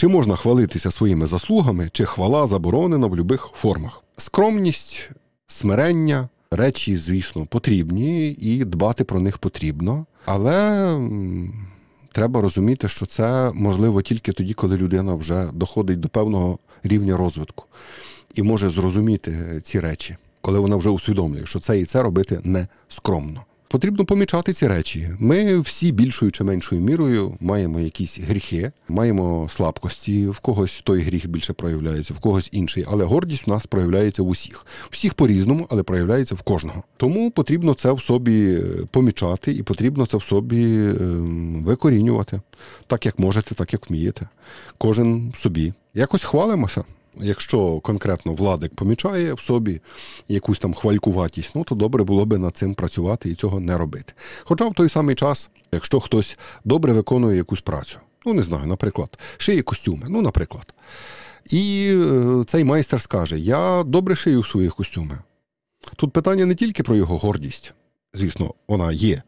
чи можна хвалитися своїми заслугами, чи хвала заборонена в будь-яких формах. Скромність, смирення, речі, звісно, потрібні, і дбати про них потрібно, але. Треба розуміти, що це можливо тільки тоді, коли людина вже доходить до певного рівня розвитку і може зрозуміти ці речі, коли вона вже усвідомлює, що це і це робити не скромно. Потрібно помічати ці речі. Ми всі більшою чи меншою мірою маємо якісь гріхи, маємо слабкості, в когось той гріх більше проявляється, в когось інший. Але гордість у нас проявляється в усіх. Всіх по-різному, але проявляється в кожного. Тому потрібно це в собі е, помічати і потрібно це в собі ем, викорінювати так, як можете, так як вмієте. Кожен собі. Якось хвалимося. Якщо конкретно владик помічає в собі якусь там хвалькуватість, ну то добре було би над цим працювати і цього не робити. Хоча в той самий час, якщо хтось добре виконує якусь працю, ну не знаю, наприклад, шиє костюми, ну, наприклад. І е, цей майстер скаже: Я добре шию свої костюми. Тут питання не тільки про його гордість, звісно, вона є,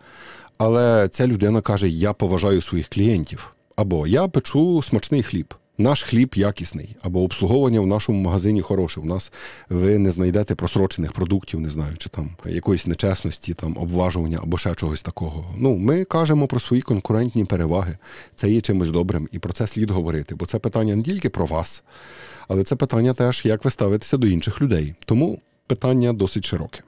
але ця людина каже: Я поважаю своїх клієнтів або я печу смачний хліб. Наш хліб якісний або обслуговування в нашому магазині хороше. У нас ви не знайдете просрочених продуктів, не знаю, чи там якоїсь нечесності, там обважування або ще чогось такого. Ну, ми кажемо про свої конкурентні переваги. Це є чимось добрим, і про це слід говорити, бо це питання не тільки про вас, але це питання теж, як ви ставитеся до інших людей. Тому питання досить широке.